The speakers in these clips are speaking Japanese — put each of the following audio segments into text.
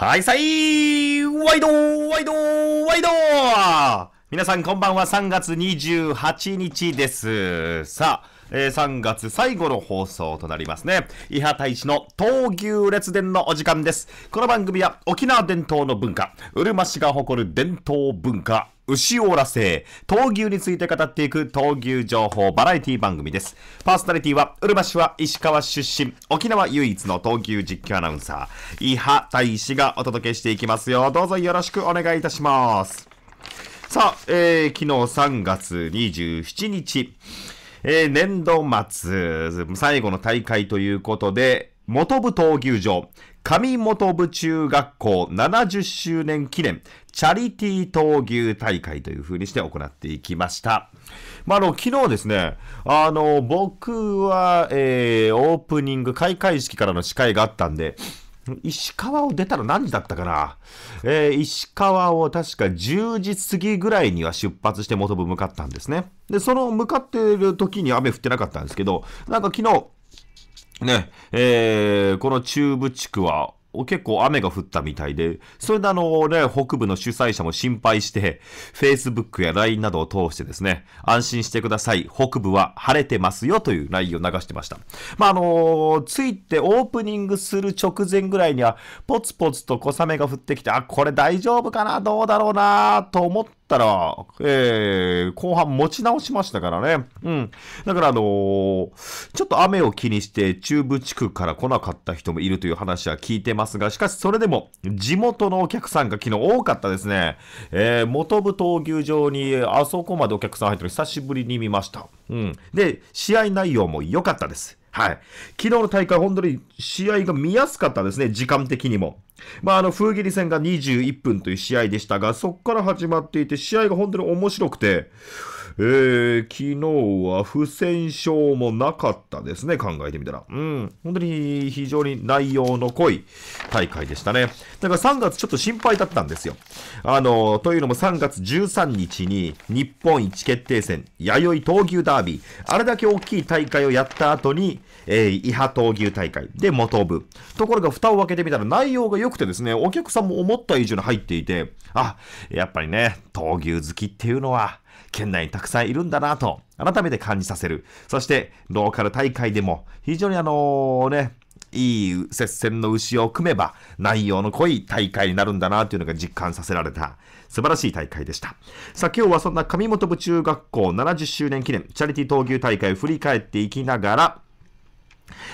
はい、さいワイドワイドワイド皆さんこんばんは3月28日です。さあ、えー、3月最後の放送となりますね。伊波大使の闘牛列伝のお時間です。この番組は沖縄伝統の文化、うるま市が誇る伝統文化、牛オーラ製、闘牛について語っていく闘牛情報バラエティ番組です。パーソナリティは、うるま市は石川出身、沖縄唯一の闘牛実況アナウンサー、伊波大使がお届けしていきますよ。どうぞよろしくお願いいたします。さあ、えー、昨日3月27日、えー、年度末、最後の大会ということで、元部闘牛場、上元部中学校70周年記念、チャリティー闘牛大会という風にして行っていきました。まあ、あの、昨日ですね、あの、僕は、えー、オープニング開会式からの司会があったんで、石川を出たら何時だったかな、えー、石川を確か10時過ぎぐらいには出発して元部向かったんですね。で、その向かっている時に雨降ってなかったんですけど、なんか昨日、ね、えー、この中部地区は結構雨が降ったみたいで、それであのね、北部の主催者も心配して、Facebook や LINE などを通してですね、安心してください、北部は晴れてますよという LINE を流してました。まあ、あのー、ついてオープニングする直前ぐらいには、ポツポツと小雨が降ってきて、あ、これ大丈夫かなどうだろうなと思ってたら、えー、後半持ち直しましたからね。うん。だからあのー、ちょっと雨を気にして中部地区から来なかった人もいるという話は聞いてますが、しかしそれでも地元のお客さんが昨日多かったですね。えー、元部闘牛場にあそこまでお客さん入ってる久しぶりに見ました。うん。で、試合内容も良かったです。はい。昨日の大会、本当に試合が見やすかったですね、時間的にも。まあ、あの、風切り戦が21分という試合でしたが、そこから始まっていて、試合が本当に面白くて、えー、昨日は不戦勝もなかったですね、考えてみたら。うん、本当に非常に内容の濃い大会でしたね。だから3月ちょっと心配だったんですよ。あの、というのも3月13日に日本一決定戦、弥生闘牛ダービー、あれだけ大きい大会をやった後に、えー、伊波闘牛大会で元部。ところが蓋を開けてみたら内容が良くてですね、お客さんも思った以上に入っていて、あ、やっぱりね、闘牛好きっていうのは、県内にたくさんいるんだなと、改めて感じさせる。そして、ローカル大会でも、非常にあのね、いい接戦の牛を組めば、内容の濃い大会になるんだなというのが実感させられた、素晴らしい大会でした。さあ、今日はそんな上本部中学校70周年記念、チャリティー闘牛大会を振り返っていきながら、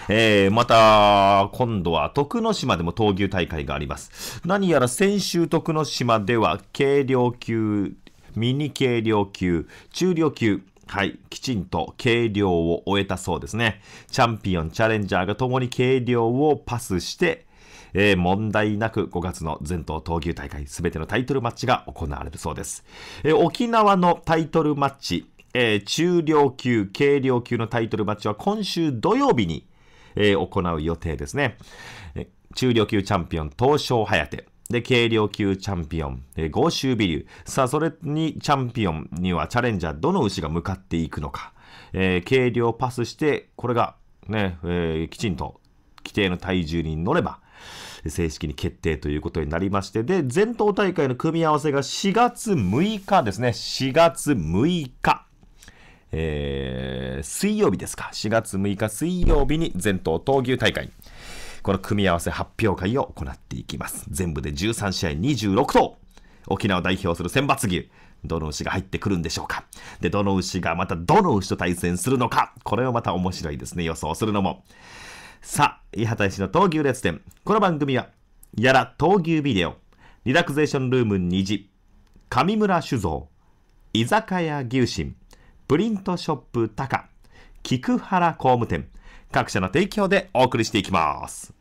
えー、また、今度は徳之島でも闘牛大会があります。何やら先週徳之島では軽量級ミニ軽量級、中量級、はい、きちんと軽量を終えたそうですね。チャンピオン、チャレンジャーが共に軽量をパスして、えー、問題なく5月の全頭闘牛大会全てのタイトルマッチが行われるそうです。えー、沖縄のタイトルマッチ、えー、中量級、軽量級のタイトルマッチは今週土曜日に、え行う予定ですね。中量級チャンピオン、東証早手。で、軽量級チャンピオン、えー、豪州美流。さあ、それにチャンピオンにはチャレンジャー、どの牛が向かっていくのか。えー、軽量パスして、これがね、えー、きちんと規定の体重に乗れば、正式に決定ということになりまして、で、全頭大会の組み合わせが4月6日ですね。4月6日。えー、水曜日ですか。4月6日水曜日に全頭闘牛大会。この組み合わせ発表会を行っていきます。全部で13試合26頭沖縄を代表する選抜牛、どの牛が入ってくるんでしょうか。で、どの牛がまたどの牛と対戦するのか、これをまた面白いですね、予想するのも。さあ、伊畑石の闘牛列伝。この番組は、やら闘牛ビデオ、リラクゼーションルーム2時、上村酒造、居酒屋牛心、プリントショップ高、菊原工務店、各社の提供でお送りしていきます。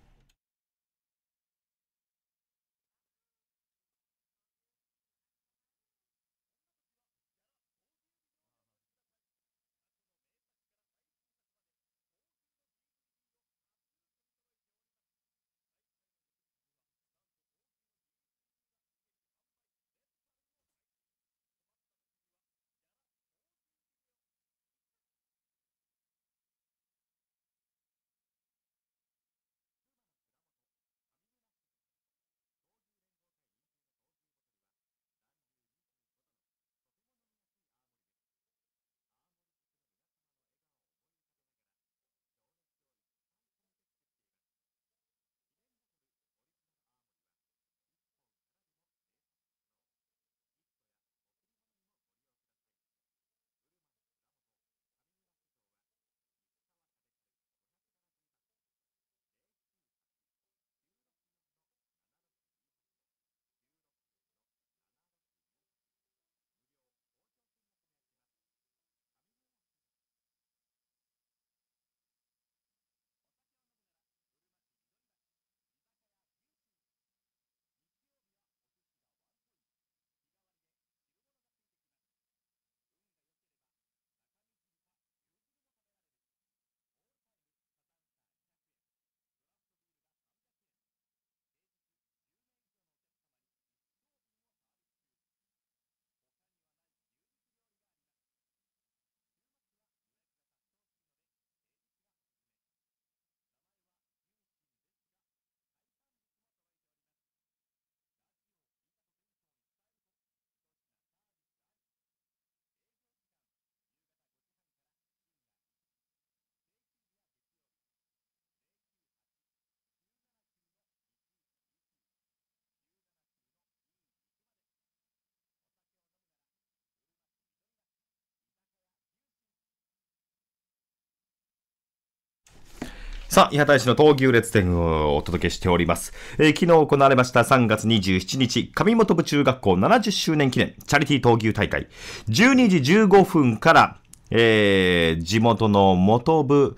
さあ、伊畑市の闘牛列店をお届けしております。えー、昨日行われました3月27日、上本部中学校70周年記念チャリティー闘牛大会。12時15分から、えー、地元の元部、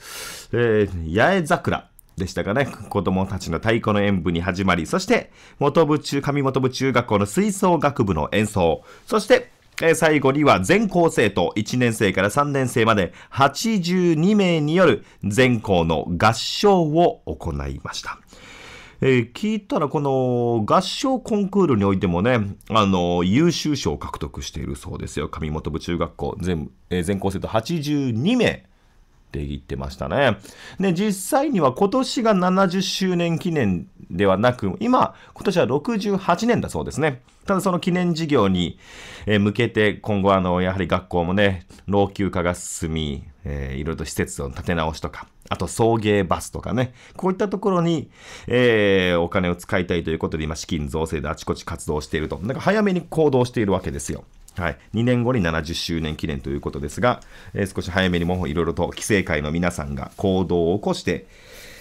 えー、八重桜。でしたかね。子供たちの太鼓の演舞に始まり、そして、元部中、上本部中学校の吹奏楽部の演奏、そして、えー、最後には全校生徒1年生から3年生まで82名による全校の合唱を行いました。えー、聞いたらこの合唱コンクールにおいてもね、あの優秀賞を獲得しているそうですよ上本部中学校全えー、全校生徒82名ていってましたね。で、実際には今年が70周年記念ではなく、今、今年は68年だそうですね。ただその記念事業に向けて、今後あの、やはり学校もね、老朽化が進み、えー、いろいろと施設を建て直しとか、あと送迎バスとかね、こういったところに、えー、お金を使いたいということで、今資金造成であちこち活動していると。なんか早めに行動しているわけですよ。はい、2年後に70周年記念ということですが、えー、少し早めにもいろいろと規制会の皆さんが行動を起こして、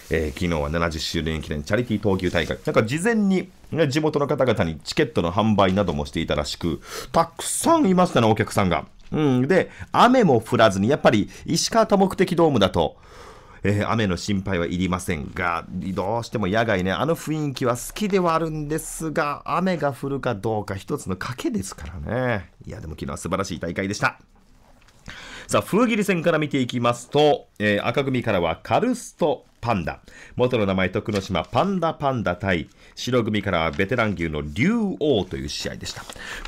えー、昨日は70周年記念チャリティー東球大会、なんか事前に、ね、地元の方々にチケットの販売などもしていたらしく、たくさんいましたね、お客さんが。うん、で、雨も降らずに、やっぱり石川多目的ドームだと、えー、雨の心配はいりませんが、どうしても野外ね、あの雰囲気は好きではあるんですが、雨が降るかどうか一つの賭けですからね。いや、でも昨日は素晴らしい大会でした。さあ、風切り戦から見ていきますと、えー、赤組からはカルスト、パンダ。元の名前徳之島パンダパンダ対白組からはベテラン牛の竜王という試合でした。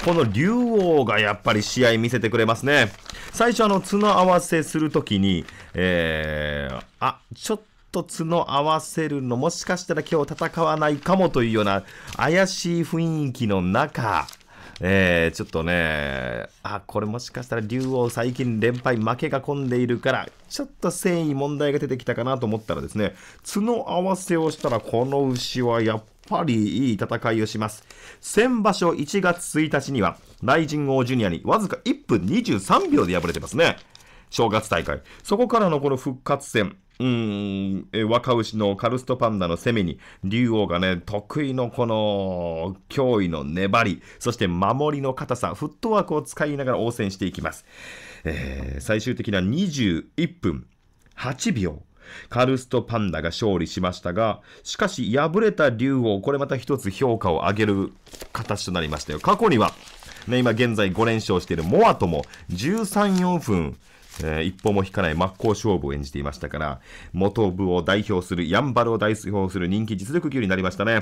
この竜王がやっぱり試合見せてくれますね。最初あの角合わせするときに、えー、あ、ちょっとと角合わせるのもしかしたら今日戦わないかもというような怪しい雰囲気の中えー、ちょっとね、あ、これもしかしたら竜王最近連敗負けが込んでいるから、ちょっと繊維問題が出てきたかなと思ったらですね、角合わせをしたらこの牛はやっぱりいい戦いをします。先場所1月1日には、ジン王ジュニアにわずか1分23秒で敗れてますね。正月大会。そこからのこの復活戦。うん、若牛のカルストパンダの攻めに、竜王がね、得意のこの脅威の粘り、そして守りの硬さ、フットワークを使いながら応戦していきます。えー、最終的な21分8秒。カルストパンダが勝利しましたが、しかし敗れた竜王、これまた一つ評価を上げる形となりましたよ。過去には、ね、今現在5連勝しているモアとも13、4分、えー、一歩も引かない真っ向勝負を演じていましたから、元部を代表する、やんばるを代表する人気実力級になりましたね。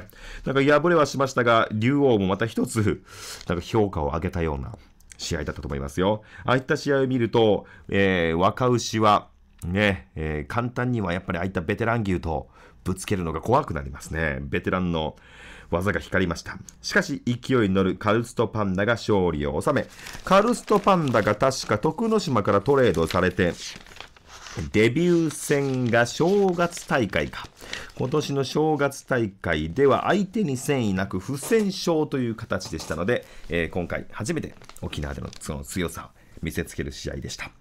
なんか敗れはしましたが、竜王もまた一つ、なんか評価を上げたような試合だったと思いますよ。ああいった試合を見ると、えー、若牛は、ね、えー、簡単にはやっぱりああいったベテラン牛とぶつけるのが怖くなりますね。ベテランの、技が光りました。しかし、勢いに乗るカルストパンダが勝利を収め、カルストパンダが確か徳之島からトレードされて、デビュー戦が正月大会か。今年の正月大会では相手に戦意なく不戦勝という形でしたので、えー、今回初めて沖縄でのその強さを見せつける試合でした。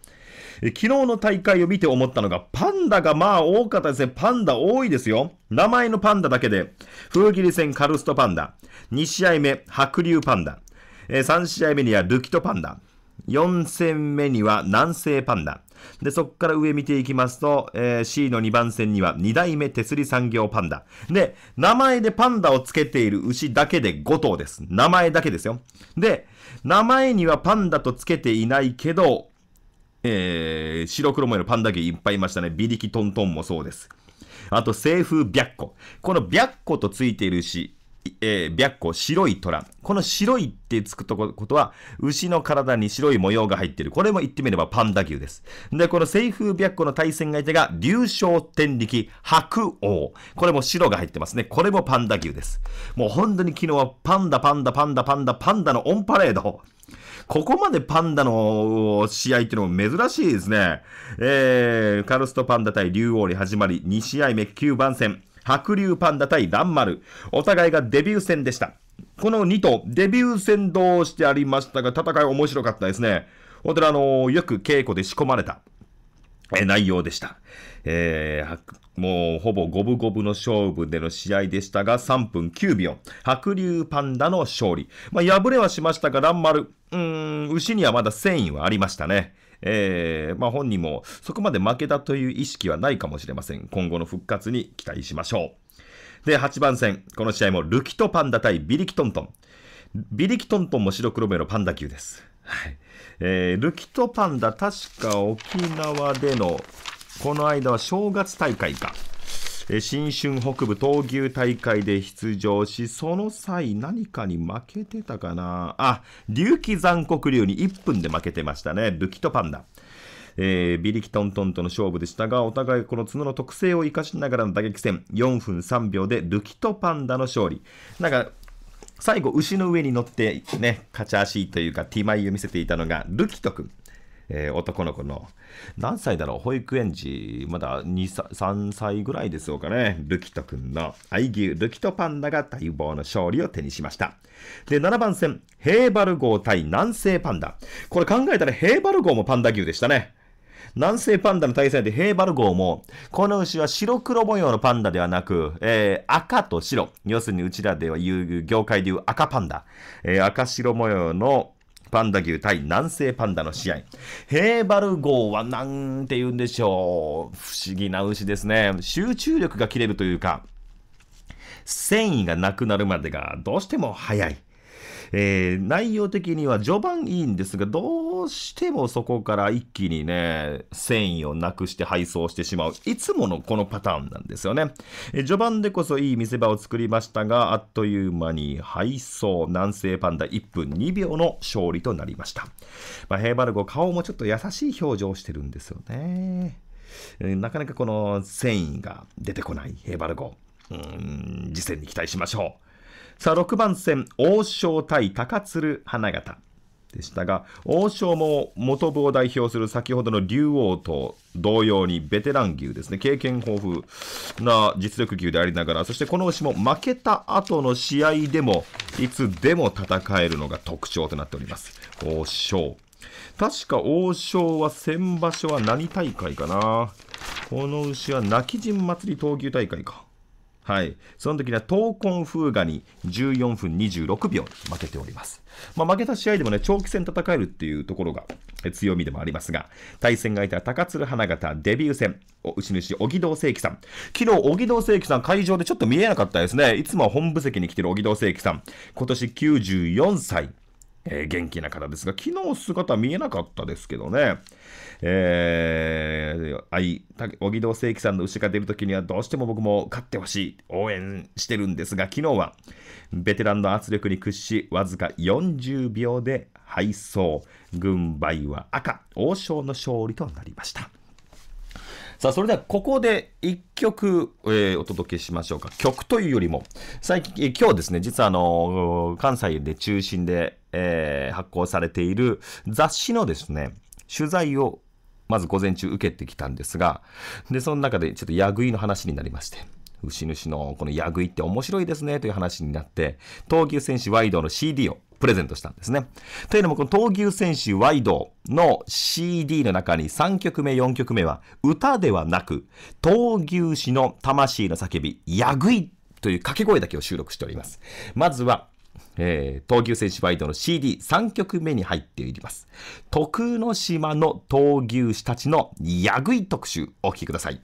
え昨日の大会を見て思ったのが、パンダがまあ多かったですね。パンダ多いですよ。名前のパンダだけで、風切り戦カルストパンダ。2試合目、白竜パンダ。え3試合目にはルキトパンダ。4戦目には南西パンダ。で、そこから上見ていきますと、えー、C の2番線には2代目手すり産業パンダ。で、名前でパンダをつけている牛だけで5頭です。名前だけですよ。で、名前にはパンダとつけていないけど、えー、白黒模様のパンダ牛いっぱいいましたね。ビリキトントンもそうです。あと、西風白子。この白子とついているし、えー、白虎、白い虎。この白いってつくとことは、牛の体に白い模様が入っている。これも言ってみればパンダ牛です。で、この西風白子の対戦相手が、竜昇天力白王。これも白が入ってますね。これもパンダ牛です。もう本当に昨日はパンダ、パンダ、パンダ、パンダ、パンダのオンパレード。ここまでパンダの試合っていうのも珍しいですね。えー、カルストパンダ対竜王に始まり、2試合目9番戦、白竜パンダ対蘭丸。お互いがデビュー戦でした。この2頭、デビュー戦同してありましたが、戦い面白かったですね。ほんにあのー、よく稽古で仕込まれた。え内容でした。えー、もうほぼ五分五分の勝負での試合でしたが、3分9秒。白竜パンダの勝利。まあ、敗れはしましたが、乱丸。うーん、牛にはまだ戦意はありましたね。えー、まあ、本人もそこまで負けたという意識はないかもしれません。今後の復活に期待しましょう。で、8番戦。この試合もルキとパンダ対ビリキトントン。ビリキトントンも白黒目のパンダ級です。はい。えー、ルキトパンダ、確か沖縄での、この間は正月大会か。えー、新春北部闘牛大会で出場し、その際何かに負けてたかなあ、隆起残酷竜に1分で負けてましたね。ルキトパンダ。えー、ビリキトントンとの勝負でしたが、お互いこの角の特性を生かしながらの打撃戦、4分3秒でルキトパンダの勝利。なんか、最後、牛の上に乗って、ね、勝ち足というか、手前を見せていたのが、ルキト君。えー、男の子の、何歳だろう、保育園児、まだ2、3歳ぐらいでしょうかね。ルキト君の愛牛、ルキトパンダが待望の勝利を手にしました。で、7番戦、ヘーバル号対南西パンダ。これ考えたらヘーバル号もパンダ牛でしたね。南西パンダの対戦でヘーバル号も、この牛は白黒模様のパンダではなく、えー、赤と白。要するにうちらでは言う、業界で言う赤パンダ。えー、赤白模様のパンダ牛対南西パンダの試合。ヘーバル号はなんて言うんでしょう。不思議な牛ですね。集中力が切れるというか、繊維がなくなるまでがどうしても早い。えー、内容的には序盤いいんですが、どうしてもそこから一気にね、繊維をなくして配送してしまう。いつものこのパターンなんですよね。えー、序盤でこそいい見せ場を作りましたが、あっという間に配送、南西パンダ1分2秒の勝利となりました。まあ、ヘーバルゴ、顔もちょっと優しい表情をしてるんですよね。なかなかこの繊維が出てこないヘーバルゴ。うん、次戦に期待しましょう。さあ、6番戦、王将対高鶴花形でしたが、王将も元部を代表する先ほどの竜王と同様にベテラン牛ですね、経験豊富な実力牛でありながら、そしてこの牛も負けた後の試合でも、いつでも戦えるのが特徴となっております。王将。確か王将は先場所は何大会かなこの牛は泣き陣祭り闘牛大会か。はい、その時には闘魂風雅に14分26秒負けております、まあ、負けた試合でもね長期戦戦えるっていうところが強みでもありますが対戦相手は高鶴花形デビュー戦牛主小木堂正樹さん昨日小木堂正樹さん会場でちょっと見えなかったですねいつも本部席に来てる小木堂正樹さん今年94歳えー、元気な方ですが、昨日姿見えなかったですけどね。えー、愛、荻野正樹さんの牛が出るときにはどうしても僕も勝ってほしい、応援してるんですが、昨日はベテランの圧力に屈し、わずか40秒で敗走。軍配は赤、王将の勝利となりました。さあ、それではここで1曲、えー、お届けしましょうか。曲というよりも、最近、今日ですね、実はあの、関西で中心で、えー、発行されている雑誌のですね、取材をまず午前中受けてきたんですが、で、その中でちょっとヤグイの話になりまして、牛主のこのヤグイって面白いですねという話になって、闘牛戦士ワイドの CD をプレゼントしたんですね。というのも、この闘牛戦士ワイドの CD の中に3曲目、4曲目は歌ではなく、闘牛士の魂の叫び、ヤグイという掛け声だけを収録しております。まずは、えー、闘牛選手ワイドの CD3 曲目に入っています。徳之島の闘牛士たちのヤグイ特集、お聴きください。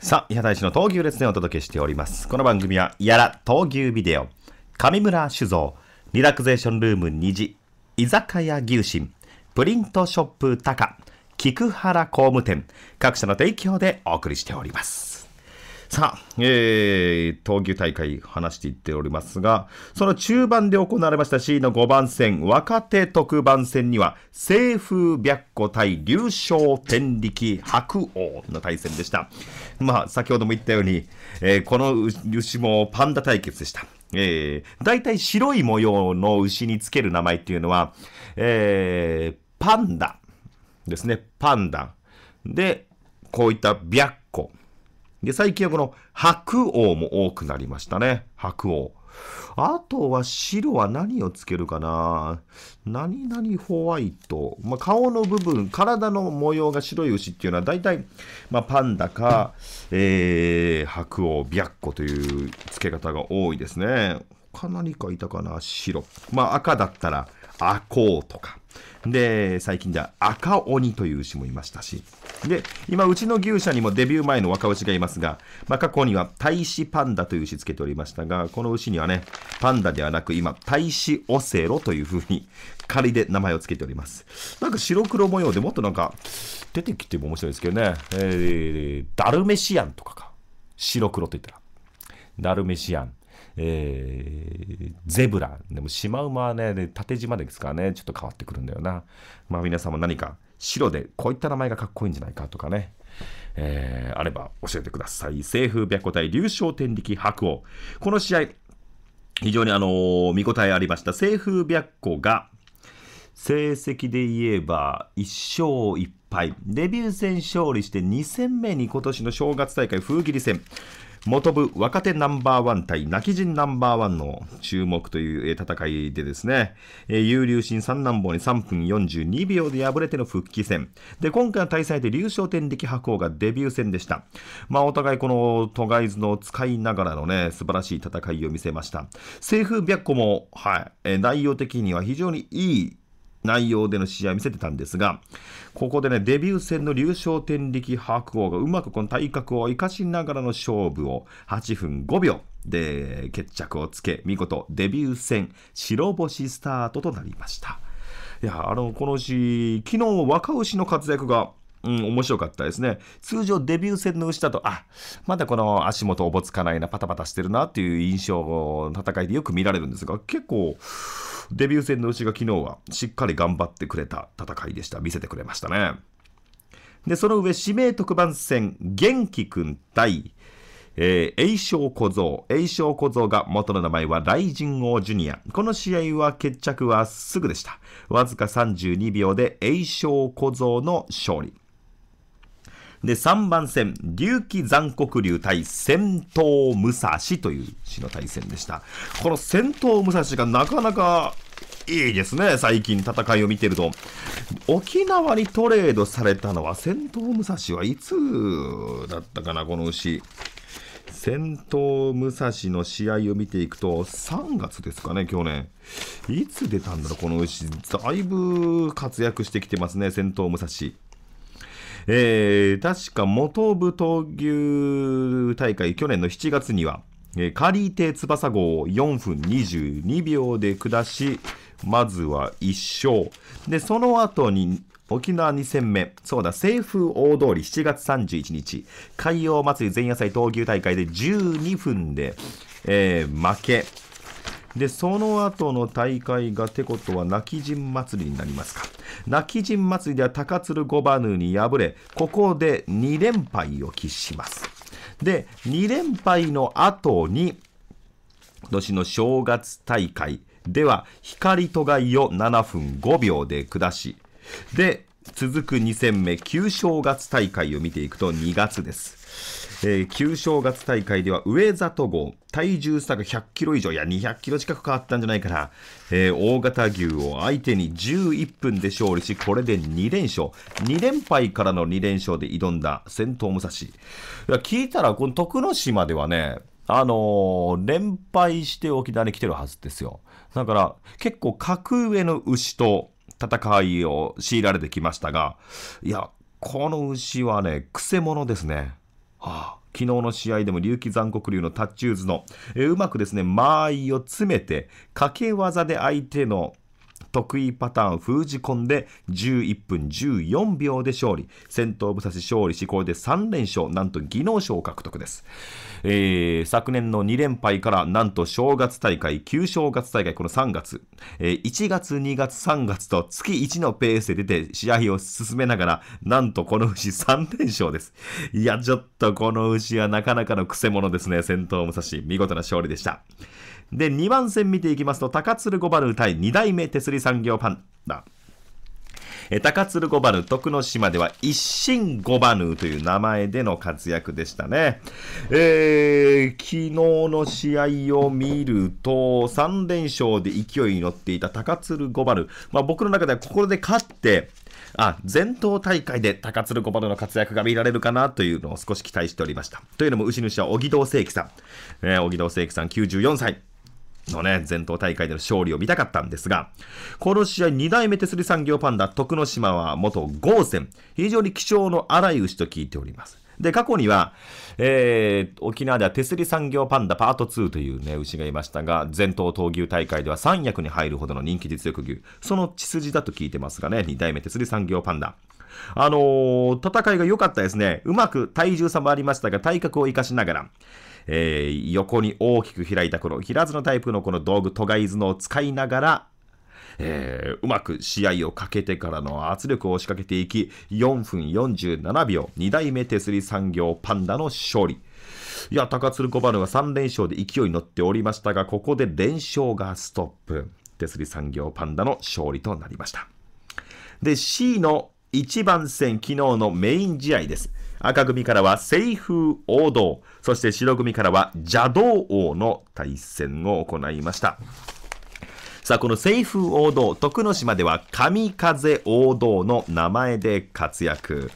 さあ、矢田大の闘牛列伝をお届けしております。この番組は、やら闘牛ビデオ、上村酒造、リラクゼーションルーム2時、居酒屋牛神、プリントショップ高、菊原工務店、各社の提供でお送りしております。さあ、えー、闘牛大会話していっておりますが、その中盤で行われました C の5番戦、若手特番戦には、西風白虎対竜勝天力白王の対戦でした。まあ、先ほども言ったように、えー、この牛もパンダ対決でした。えー、大体白い模様の牛につける名前っていうのは、えー、パンダですね、パンダ。で、こういった白で、最近はこの白王も多くなりましたね。白王。あとは白は何をつけるかな何々ホワイト。まあ、顔の部分、体の模様が白い牛っていうのは大体、まあ、パンダか、えー、白王、白虎という付け方が多いですね。他何かいたかな白。まあ、赤だったら赤王とか。で、最近では赤鬼という牛もいましたし、で、今、うちの牛舎にもデビュー前の若牛がいますが、まあ、過去には大使パンダという牛つけておりましたが、この牛にはね、パンダではなく今、大使オセロという風に仮で名前を付けております。なんか白黒模様でもっとなんか、出てきても面白いですけどね、えー、ダルメシアンとかか。白黒と言ったら。ダルメシアン。えー、ゼブラ。でもシマウマはね、縦縞ですからね、ちょっと変わってくるんだよな。まあ皆さんも何か白でこういった名前がかっこいいんじゃないかとかね。えー、あれば教えてください。西風白虎対竜翔天力白鵬。この試合、非常にあのー、見応えありました。西風白虎が、成績で言えば1勝1敗。デビュー戦勝利して2戦目に今年の正月大会封切り戦。元部若手ナンバーワン対泣き人ナンバーワンの注目という戦いでですね、有流新三男坊に3分42秒で敗れての復帰戦。で、今回の対戦で竜昇天力白鵬がデビュー戦でした。まあ、お互いこの都イズの使いながらのね、素晴らしい戦いを見せました。西風白鵬も、はい、内容的には非常にいい内容での試合を見せてたんですが、ここでね、デビュー戦の優勝天力白鵬がうまくこの体格を生かしながらの勝負を8分5秒で決着をつけ、見事デビュー戦白星スタートとなりました。いや、あの、この牛、昨日若牛の活躍がうん、面白かったですね。通常デビュー戦の牛だと、あ、まだこの足元おぼつかないな、パタパタしてるなっていう印象の戦いでよく見られるんですが、結構、デビュー戦の牛が昨日はしっかり頑張ってくれた戦いでした。見せてくれましたね。で、その上、指名特番戦、元気くん対、えー、栄翔小僧。栄翔小僧が元の名前は雷神王ジュニア。この試合は決着はすぐでした。わずか32秒で栄翔小僧の勝利。で、3番戦、龍騎残酷竜対戦闘武蔵という詩の対戦でした。この戦闘武蔵がなかなかいいですね、最近戦いを見てると。沖縄にトレードされたのは戦闘武蔵はいつだったかな、この牛。戦闘武蔵の試合を見ていくと、3月ですかね、去年。いつ出たんだろう、この牛。だいぶ活躍してきてますね、戦闘武蔵。えー、確か元部闘牛大会、去年の7月には、えー、カリーテ翼号を4分22秒で下し、まずは1勝。で、その後に沖縄2戦目、そうだ、西風大通り7月31日、海洋祭り前夜祭闘牛大会で12分で、えー、負け。でその後の大会がてことは泣き陣祭りになりますか泣き陣祭りでは高鶴五番に敗れここで2連敗を喫しますで2連敗の後に今年の正月大会では光とがいを7分5秒で下しで続く2戦目旧正月大会を見ていくと2月ですえー、旧正月大会では上里号、体重差が100キロ以上、いや、200キロ近く変わったんじゃないかな、えー、大型牛を相手に11分で勝利し、これで2連勝、2連敗からの2連勝で挑んだ戦闘武蔵。いや聞いたら、この徳之島ではね、あのー、連敗して沖縄に来てるはずですよ。だから、結構格上の牛と戦いを強いられてきましたが、いや、この牛はね、くせ者ですね。はあ昨日の試合でも龍騎残酷流のタッチューズの、えうまくですね間合いを詰めて掛け技で相手の得意パターン封じ込んで11分14秒で勝利戦闘武蔵勝利しこれで3連勝なんと技能賞獲得です、えー、昨年の2連敗からなんと正月大会旧正月大会この3月、えー、1月2月3月と月1のペースで出て試合を進めながらなんとこの牛3連勝ですいやちょっとこの牛はなかなかのくせ者ですね戦闘武蔵見事な勝利でしたで、2番戦見ていきますと、高鶴5番対2代目手すり産業パンダ。え高鶴5番徳之島では一心5番という名前での活躍でしたね。えー、昨日の試合を見ると、3連勝で勢いに乗っていた高鶴5番、まあ、僕の中ではここで勝って、あ、全頭大会で高鶴五丸の活躍が見られるかなというのを少し期待しておりました。というのも、牛主は小木堂正樹さん。えー、小木堂正樹さん94歳。のね、全頭大会での勝利を見たかったんですが、この試合二代目手すり産業パンダ、徳之島は元豪戦、非常に貴重の荒い牛と聞いております。で、過去には、えー、沖縄では手すり産業パンダパート2というね、牛がいましたが、全頭闘牛大会では三役に入るほどの人気実力牛。その血筋だと聞いてますがね、二代目手すり産業パンダ。あのー、戦いが良かったですね。うまく体重差もありましたが、体格を生かしながら、えー、横に大きく開いたこの平津のタイプのこの道具、トガイズのを使いながら、えー、うまく試合をかけてからの圧力を仕掛けていき、4分47秒、2代目手すり産業パンダの勝利。いや、高鶴小花は3連勝で勢いに乗っておりましたが、ここで連勝がストップ。手すり産業パンダの勝利となりました。で、C の1番戦、昨日のメイン試合です。赤組からは西風王道、そして白組からは邪道王の対戦を行いました。さあ、この西風王道、徳之島では神風王道の名前で活躍。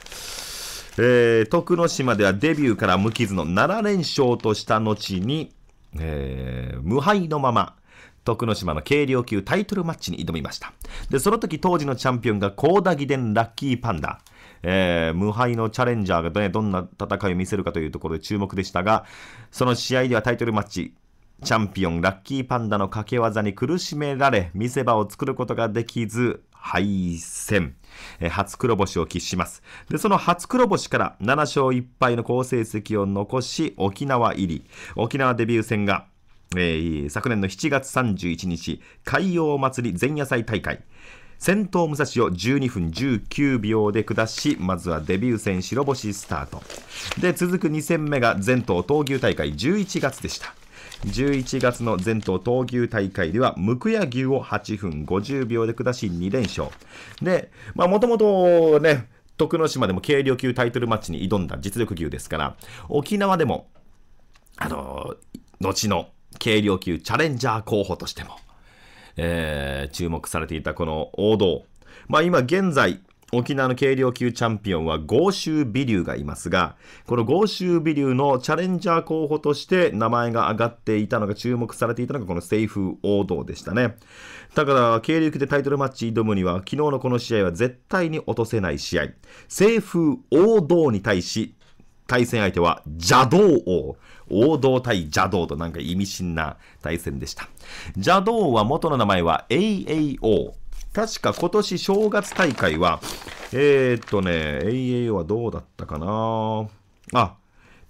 えー、徳之島ではデビューから無傷の7連勝とした後に、えー、無敗のまま、徳之島の軽量級タイトルマッチに挑みました。で、その時当時のチャンピオンが高田義伝ラッキーパンダ。えー、無敗のチャレンジャーが、ね、どんな戦いを見せるかというところで注目でしたが、その試合ではタイトルマッチ、チャンピオン、ラッキーパンダの掛け技に苦しめられ、見せ場を作ることができず、敗戦。え初黒星を喫します。で、その初黒星から7勝1敗の好成績を残し、沖縄入り。沖縄デビュー戦が、えー、昨年の7月31日、海洋祭り前夜祭大会。先頭武蔵を12分19秒で下しまずはデビュー戦白星スタートで続く2戦目が全東闘牛大会11月でした11月の全東闘牛大会では、ムクヤ牛を8分50秒で下し2連勝。で、まあもともとね、徳之島でも軽量級タイトルマッチに挑んだ実力牛ですから、沖縄でも、あの、後の軽量級チャレンジャー候補としても、えー、注目されていたこの王道。まあ今現在、沖縄の軽量級チャンピオンは豪州美竜がいますが、この豪州美竜のチャレンジャー候補として名前が挙がっていたのが注目されていたのがこのセイフ王道でしたね。だから軽量級でタイトルマッチ挑むには昨日のこの試合は絶対に落とせない試合。セイフ王道に対し対戦相手は邪道王。王道対邪道となんか意味深な対戦でした。邪道は元の名前は AAO。確か今年正月大会は、えー、っとね、AAO はどうだったかなあ、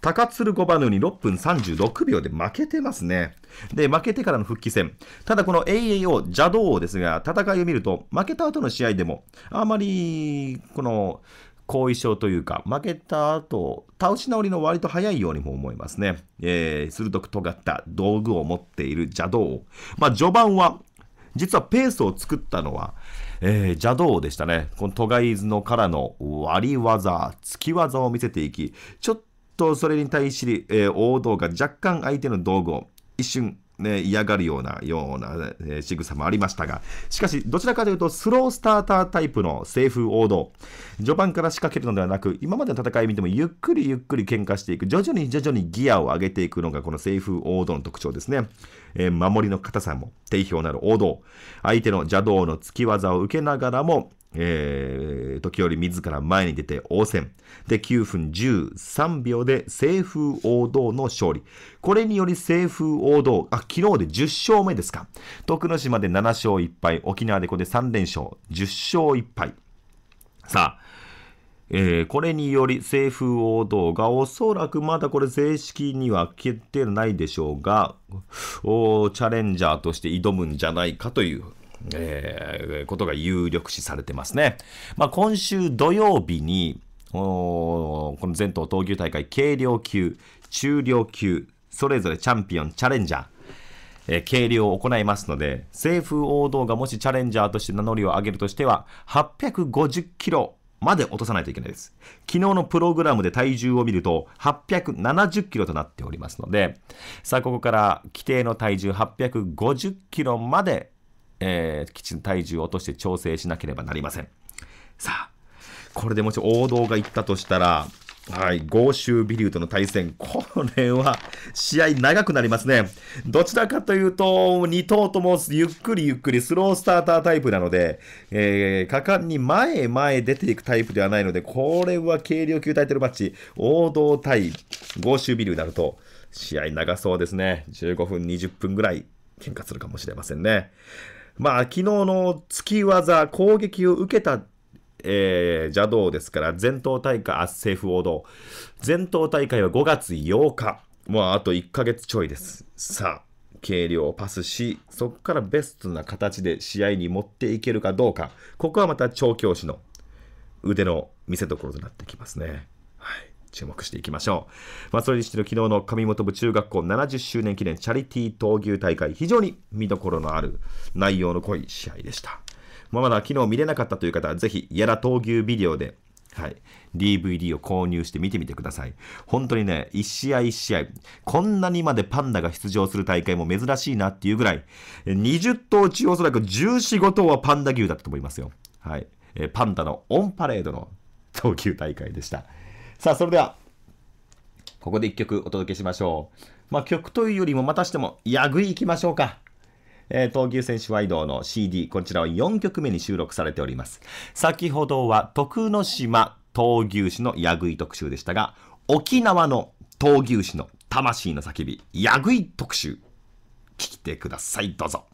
高鶴5番のように6分36秒で負けてますね。で、負けてからの復帰戦。ただこの AAO 邪道ですが、戦いを見ると、負けた後の試合でも、あまり、この、後遺症というか、負けた後、倒し直りの割と早いようにも思いますね。えー、鋭く尖った道具を持っている邪道。まあ、序盤は、実はペースを作ったのは、えー、邪道でしたね。このトガイズノからの割り技、突き技を見せていき、ちょっとそれに対し、えー、王道が若干相手の道具を一瞬ね、嫌がるような、ような、えー、仕草もありましたが、しかし、どちらかというと、スロースタータータイプの西風王道。序盤から仕掛けるのではなく、今までの戦いを見ても、ゆっくりゆっくり喧嘩していく、徐々に徐々にギアを上げていくのが、この西風王道の特徴ですね。えー、守りの硬さも、定評のある王道。相手の邪道の突き技を受けながらも、えー、時折自ら前に出て応戦。で、9分13秒で西風王道の勝利。これにより西風王道、あ、昨日で10勝目ですか。徳之島で7勝1敗、沖縄でこれで3連勝、10勝1敗。さあ、えー、これにより西風王道がおそらくまだこれ正式には決定ないでしょうが、チャレンジャーとして挑むんじゃないかというえー、ことが有力視されてますね。まあ、今週土曜日に、この全島闘牛大会軽量級、中量級、それぞれチャンピオン、チャレンジャー、えー、量を行いますので、政府王道がもしチャレンジャーとして名乗りを上げるとしては、850キロまで落とさないといけないです。昨日のプログラムで体重を見ると870キロとなっておりますので、さあここから規定の体重850キロまでえー、きちんと体重を落として調整しなければなりません。さあ、これでもし王道がいったとしたら、はい、豪州ビ竜との対戦、これは試合長くなりますね。どちらかというと、2頭ともゆっくりゆっくりスロースタータータイプなので、えー、果敢に前へ前へ出ていくタイプではないので、これは軽量級タイトルマッチ、王道対豪州ビ竜になると、試合長そうですね。15分、20分ぐらい喧嘩するかもしれませんね。まあ、昨日の突き技、攻撃を受けた、えー、邪道ですから、全頭大会、あ、政府王道。全頭大会は5月8日。もうあと1ヶ月ちょいです。さあ、軽量をパスし、そこからベストな形で試合に持っていけるかどうか。ここはまた調教師の腕の見せ所となってきますね。注目していきましょう。まあ、それにしての昨日の上本部中学校70周年記念チャリティー闘牛大会、非常に見どころのある内容の濃い試合でした。まあ、まだ昨日見れなかったという方は、ぜひ、やら闘牛ビデオで、はい、DVD を購入して見てみてください。本当にね、一試合一試合、こんなにまでパンダが出場する大会も珍しいなっていうぐらい、20頭中おそらく14、5頭はパンダ牛だったと思いますよ。はい。えパンダのオンパレードの投球大会でした。さあ、それでは、ここで1曲お届けしましょう。まあ、曲というよりもまたしても、ヤグい行きましょうか。えー、東急選手ワイドの CD、こちらは4曲目に収録されております。先ほどは徳之島闘牛士のやぐい特集でしたが、沖縄の闘牛士の魂の叫び、ヤグい特集、聴いてください。どうぞ。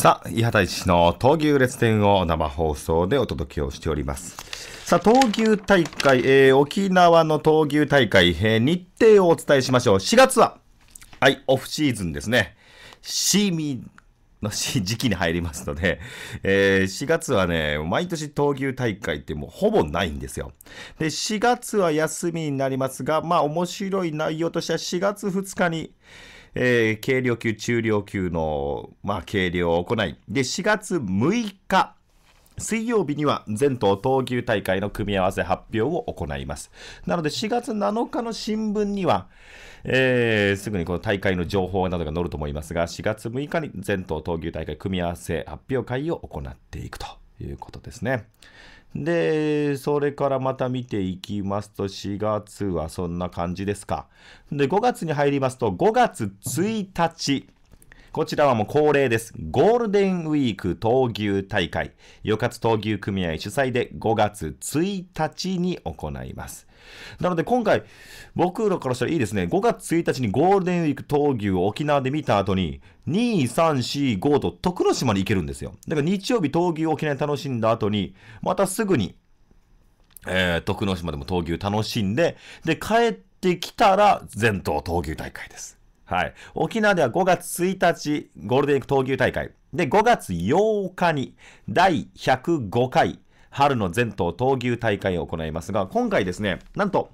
さあ、伊畑市の闘牛列伝を生放送でお届けをしております。さあ、闘牛大会、えー、沖縄の闘牛大会、えー、日程をお伝えしましょう。4月は、はい、オフシーズンですね。シーミーの時期に入りますので、えー、4月はね、毎年闘牛大会ってもうほぼないんですよ。で、4月は休みになりますが、まあ面白い内容としては4月2日に、えー、軽量級、中量級の、まあ、量を行い、で、4月6日、水曜日には全島闘牛大会の組み合わせ発表を行います。なので4月7日の新聞には、えー、すぐにこの大会の情報などが載ると思いますが、4月6日に全島闘牛大会組み合わせ発表会を行っていくということですね。で、それからまた見ていきますと、4月はそんな感じですか。で、5月に入りますと、5月1日。こちらはもう恒例です。ゴールデンウィーク闘牛大会、かつ闘牛組合主催で5月1日に行います。なので今回、僕らからしたらいいですね。5月1日にゴールデンウィーク闘牛を沖縄で見た後に、2、3、4、5と徳之島に行けるんですよ。だから日曜日闘牛を沖縄で楽しんだ後に、またすぐに、えー、徳之島でも闘牛楽しんで、で、帰ってきたら、全島闘牛大会です。はい。沖縄では5月1日、ゴールデンウィーク闘牛大会。で、5月8日に、第105回、春の全島闘牛大会を行いますが、今回ですね、なんと、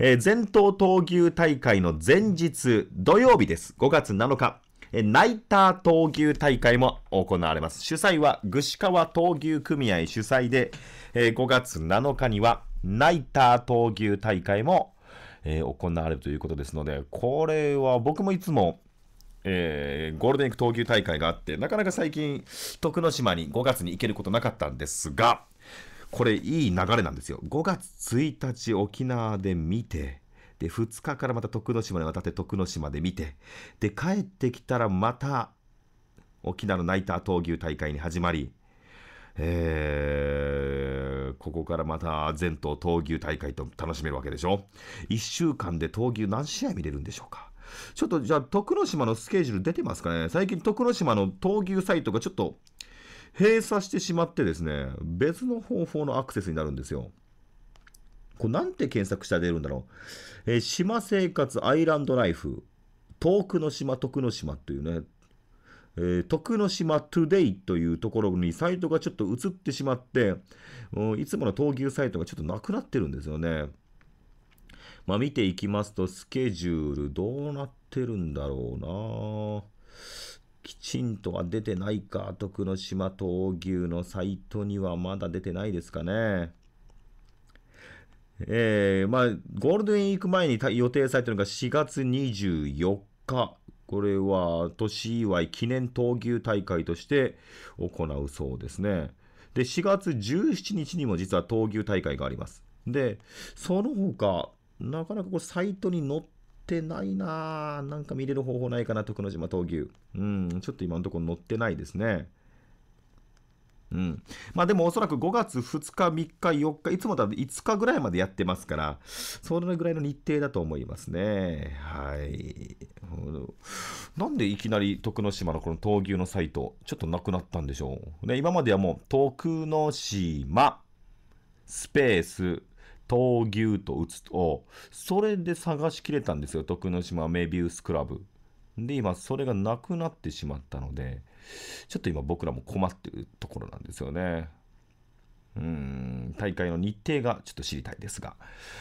えー、全島闘牛大会の前日、土曜日です。5月7日。えナイター闘牛大会も行われます。主催は、ぐしかわ闘牛組合主催で、えー、5月7日には、ナイター闘牛大会もえー、行われるということですので、これは僕もいつも、えー、ゴールデンウィーク投球大会があって、なかなか最近、徳之島に5月に行けることなかったんですが、これいい流れなんですよ。5月1日沖縄で見て、で、2日からまた徳之島に渡って徳之島で見て、で、帰ってきたらまた沖縄のナイター闘牛大会に始まり、えー、ここからまた全島闘牛大会と楽しめるわけでしょ。1週間で闘牛何試合見れるんでしょうか。ちょっとじゃあ、徳之島のスケジュール出てますかね。最近徳之島の闘牛サイトがちょっと閉鎖してしまってですね、別の方法のアクセスになるんですよ。これなんて検索したら出るんだろう。えー、島生活アイランドライフ。遠くの島、徳之島というね、えー、徳之島トゥデイというところにサイトがちょっと移ってしまって、うん、いつもの闘牛サイトがちょっとなくなってるんですよね。まあ見ていきますと、スケジュールどうなってるんだろうなきちんとは出てないか。徳之島闘牛のサイトにはまだ出てないですかね。えー、まあ、ゴールデンウィーク前に予定されてるのが4月24日。これは年祝い記念闘牛大会として行うそうですね。で、4月17日にも実は闘牛大会があります。で、その他、なかなかこれサイトに載ってないなぁ。なんか見れる方法ないかな、徳之島闘牛。うん、ちょっと今のところ載ってないですね。うん。まあでもおそらく5月2日、3日、4日、いつもだと5日ぐらいまでやってますから、それぐらいの日程だと思いますね。はい。なんでいきなり徳之島のこの闘牛のサイト、ちょっとなくなったんでしょう。ね、今まではもう、徳之島、スペース、闘牛と打つと、それで探しきれたんですよ。徳之島メビウスクラブ。で、今、それがなくなってしまったので、ちょっと今僕らも困ってるところなんですよね。うん大会の日程がちょっと知りたいですが。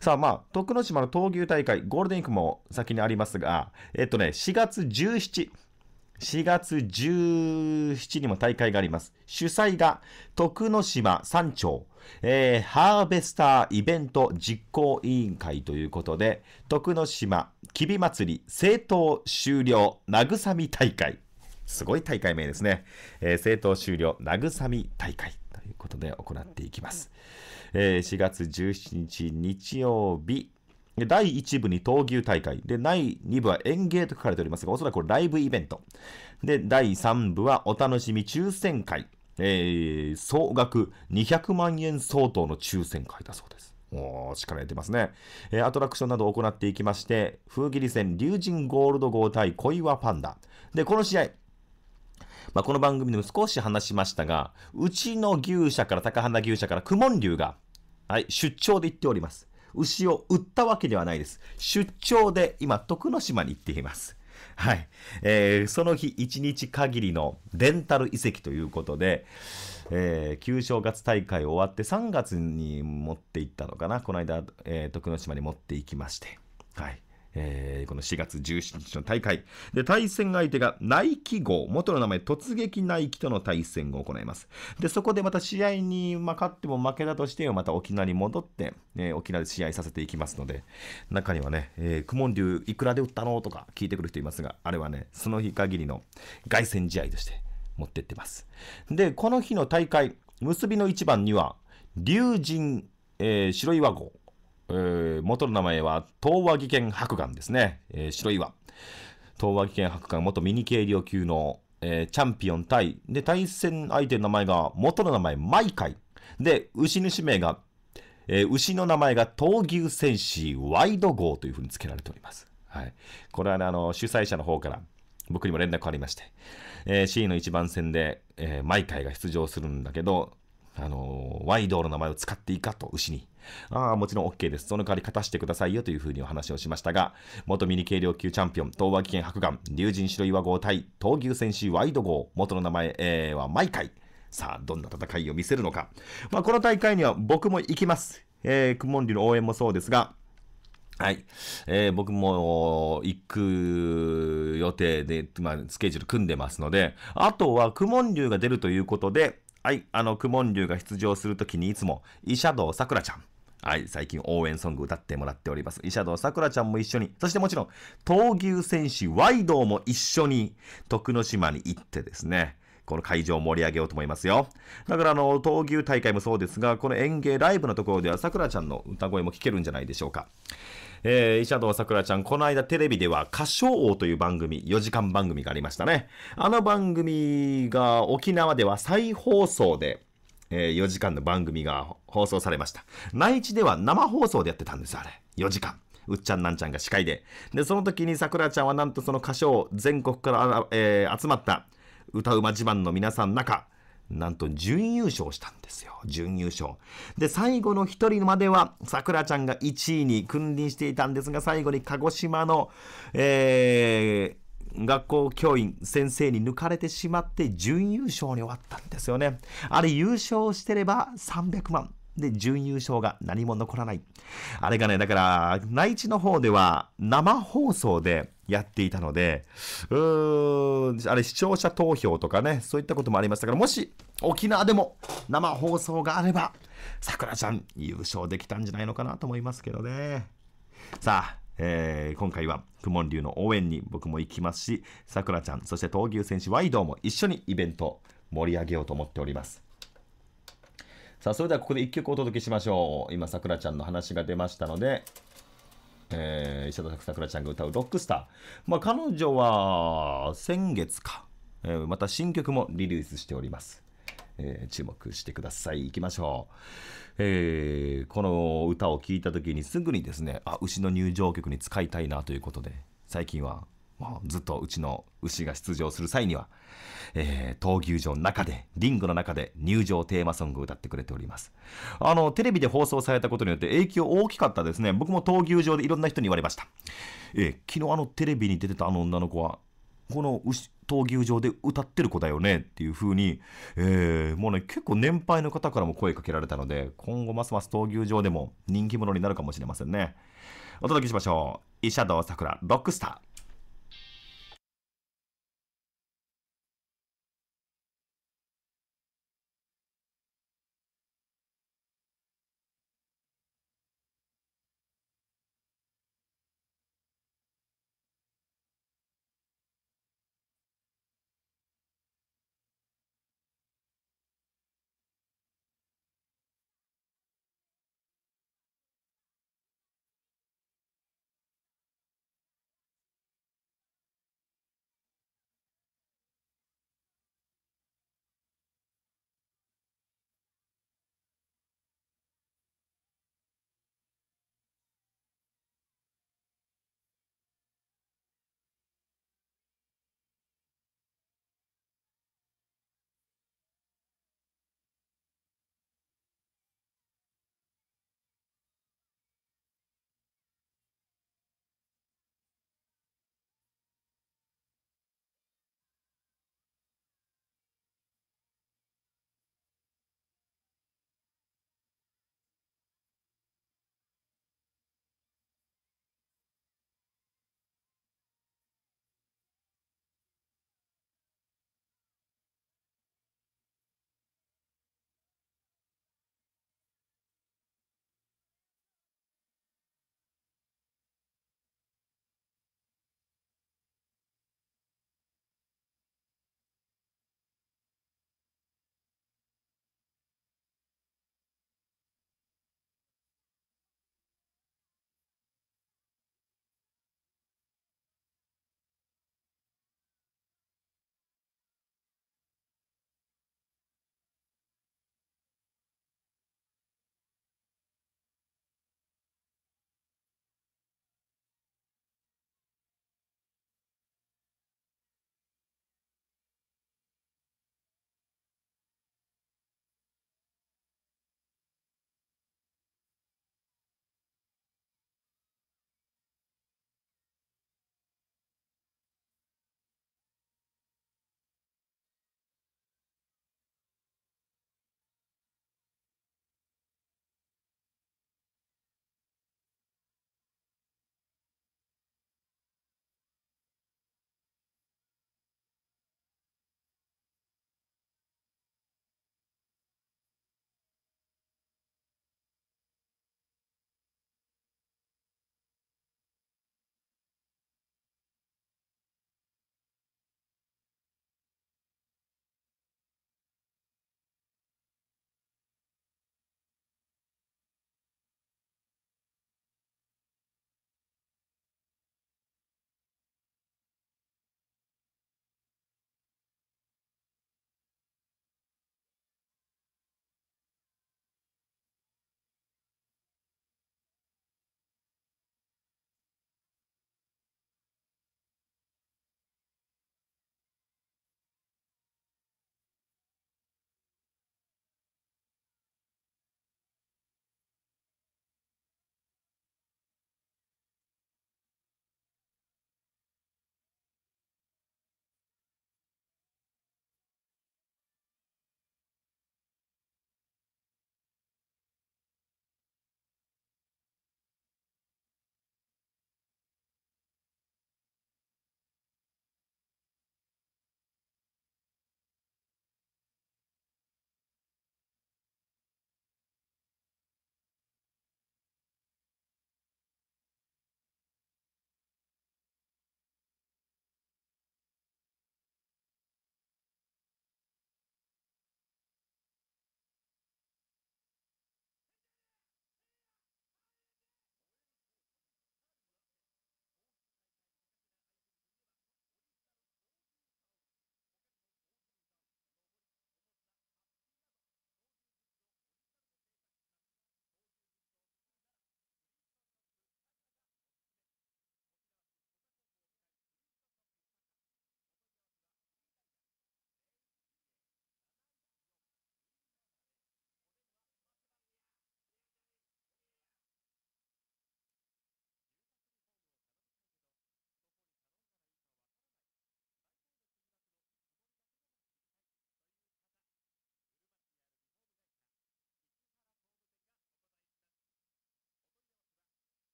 さあまあ、徳之島の闘牛大会、ゴールデンウィークも先にありますが、えっとね、4月17、4月17にも大会があります。主催が徳之島山頂、えー、ハーベスターイベント実行委員会ということで、徳之島きび祭り政党終了慰み大会。すごい大会名ですね。えー、政党終了、慰み大会ということで行っていきます。えー、4月17日日曜日、第1部に闘牛大会。で、第2部は園芸と書かれておりますが、おそらくライブイベント。で、第3部はお楽しみ抽選会。えー、総額200万円相当の抽選会だそうです。お力入れてますね、えー、アトラクションなどを行っていきまして、風切り戦、竜神ゴールド号対小岩パンダ。で、この試合、まあ、この番組でも少し話しましたが、うちの牛舎から、高花牛舎から、公文流が、はい、出張で行っております。牛を売ったわけではないです。出張で今、徳之島に行っています。はい。えー、その日一日限りのレンタル遺跡ということで、えー、旧正月大会終わって3月に持っていったのかな。この間、えー、徳之島に持っていきまして。はい。えー、この4月17日の大会。で、対戦相手がナイキ号、元の名前突撃ナイキとの対戦を行います。で、そこでまた試合に、ま勝っても負けだとしてまた沖縄に戻って、えー、沖縄で試合させていきますので、中にはね、えー、クモン流いくらで打ったのとか聞いてくる人いますが、あれはね、その日限りの凱旋試合として持ってってます。で、この日の大会、結びの一番には、龍神、えー、白岩号。えー、元の名前は東和技研白岩ですね、えー、白岩。東和技研白岩。元ミニ軽量級の、えー、チャンピオン対、で、対戦相手の名前が元の名前、毎回。で、牛主名が、えー、牛の名前が闘牛戦士ワイド号というふうに付けられております。はい。これはね、あの、主催者の方から僕にも連絡ありまして、えー、C の一番戦で、えー、毎回が出場するんだけど、あの、ワイドの名前を使っていいかと、牛に。ああ、もちろん OK です。その代わり勝たしてくださいよというふうにお話をしましたが、元ミニ軽量級チャンピオン、東和危険白眼、龍神白岩号対、闘牛戦士ワイド号、元の名前、えー、は毎回。さあ、どんな戦いを見せるのか。まあ、この大会には僕も行きます。えー、クモンリの応援もそうですが、はい。えー、僕も行く予定で、まあ、スケジュール組んでますので、あとは、クモン流が出るということで、はい、あの、クモン流が出場するときにいつも、イシャドウさくらちゃん。はい、最近応援ソング歌ってもらっております。イシャドウさくらちゃんも一緒に、そしてもちろん、闘牛戦士ワイドも一緒に、徳之島に行ってですね、この会場を盛り上げようと思いますよ。だからあの、闘牛大会もそうですが、この演芸ライブのところでは、さくらちゃんの歌声も聴けるんじゃないでしょうか。えー、石戸さくらちゃん、この間テレビでは歌唱王という番組、4時間番組がありましたね。あの番組が沖縄では再放送で、えー、4時間の番組が放送されました。内地では生放送でやってたんです、あれ。4時間。うっちゃんなんちゃんが司会で。で、その時にさくらちゃんはなんとその歌唱、全国から、えー、集まった歌うま自慢の皆さんの中、なんと準優勝したんですよ。準優勝。で、最後の一人までは、さくらちゃんが1位に君臨していたんですが、最後に鹿児島の、えー、学校教員、先生に抜かれてしまって、準優勝に終わったんですよね。あれ、優勝してれば300万。で、準優勝が何も残らない。あれがね、だから、内地の方では、生放送で、やっていたので、うーん、あれ視聴者投票とかね、そういったこともありましたから、もし沖縄でも生放送があれば、さくらちゃん優勝できたんじゃないのかなと思いますけどね。さあ、えー、今回は公文流の応援に僕も行きますし、さくらちゃん、そして闘牛選手ワイドも一緒にイベント盛り上げようと思っております。さあ、それではここで1曲お届けしましょう。今、さくらちゃんの話が出ましたので、えー、石田さくらちゃんが歌うロックスター。まあ、彼女は、先月か、えー、また新曲もリリースしております。えー、注目してください。行きましょう。えー、この歌を聴いた時にすぐにですね、あ、牛の入場曲に使いたいなということで、最近はもうずっとうちの牛が出場する際には、えー、闘牛場の中で、リングの中で入場テーマソングを歌ってくれております。あの、テレビで放送されたことによって影響大きかったですね。僕も闘牛場でいろんな人に言われました。えー、昨日あのテレビに出てたあの女の子は、この牛、闘牛場で歌ってる子だよねっていう風に、えー、もうね、結構年配の方からも声かけられたので、今後ますます闘牛場でも人気者になるかもしれませんね。お届けしましょう。医者道さく桜、ロックスター。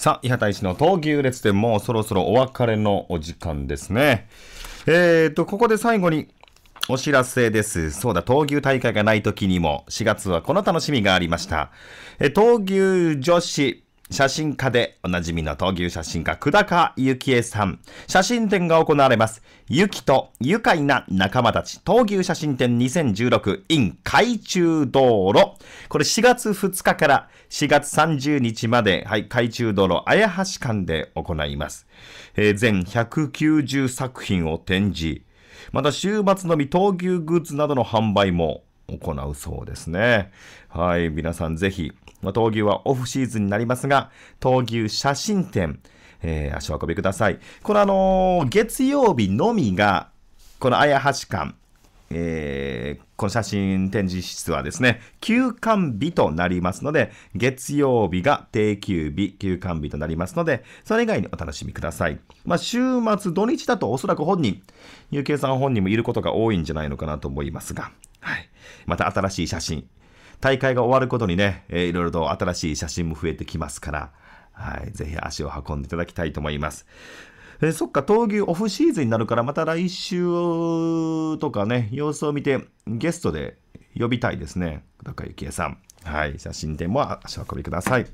さあ、伊畑使の闘牛列伝もそろそろお別れのお時間ですね。えーと、ここで最後にお知らせです。そうだ、闘牛大会がない時にも4月はこの楽しみがありました。え闘牛女子写真家でおなじみの闘牛写真家、久高幸恵さん。写真展が行われます。雪と愉快な仲間たち、闘牛写真展 2016in 海中道路。これ4月2日から4月30日まで、はい、海中道路綾橋館で行います。えー、全190作品を展示。また週末のみ闘牛グッズなどの販売も行うそうですね。はい、皆さんぜひま闘牛はオフシーズンになりますが、闘牛写真展、えー、足を運びください。このあのー、月曜日のみが、この綾橋館、えー、この写真展示室はですね、休館日となりますので、月曜日が定休日、休館日となりますので、それ以外にお楽しみください。まあ、週末、土日だとおそらく本人、ゆうけいさん本人もいることが多いんじゃないのかなと思いますが、はい。また新しい写真、大会が終わることにね、えー、いろいろと新しい写真も増えてきますから、はい、ぜひ足を運んでいただきたいと思います。えー、そっか、闘牛オフシーズンになるから、また来週とかね、様子を見て、ゲストで呼びたいですね。高幸恵さん。はい、写真展も足を運びください。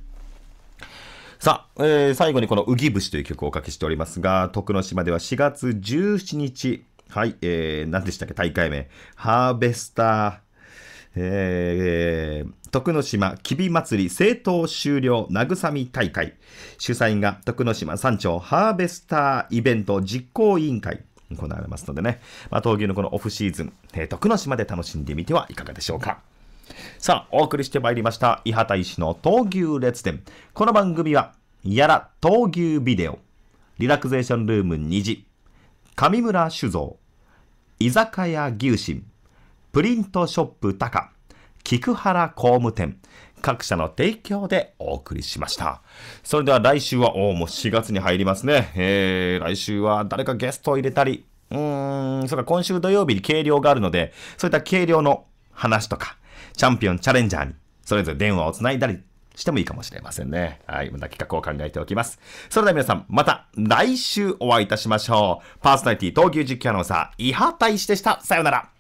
さあ、えー、最後にこの「うぎ節」という曲をおかけしておりますが、徳之島では4月17日、はい、えー、何でしたっけ、大会名、ハーベスターえー、徳之島きび祭り政党終了慰み大会主催が徳之島山頂ハーベスターイベント実行委員会行われますのでね、まあ、闘牛のこのオフシーズン、えー、徳之島で楽しんでみてはいかがでしょうか。さあ、お送りしてまいりました、伊畑医師の闘牛列伝。この番組は、やら闘牛ビデオ、リラクゼーションルーム2時、上村酒造、居酒屋牛神、プリントショップタカ、菊原工務店、各社の提供でお送りしました。それでは来週は、おもう4月に入りますね。えー、来週は誰かゲストを入れたり、うーん、それか今週土曜日に計量があるので、そういった計量の話とか、チャンピオンチャレンジャーに、それぞれ電話をつないだりしてもいいかもしれませんね。はい、また企画を考えておきます。それでは皆さん、また来週お会いいたしましょう。パーソナリティ、東急実況アナウンサー、伊波大使でした。さようなら。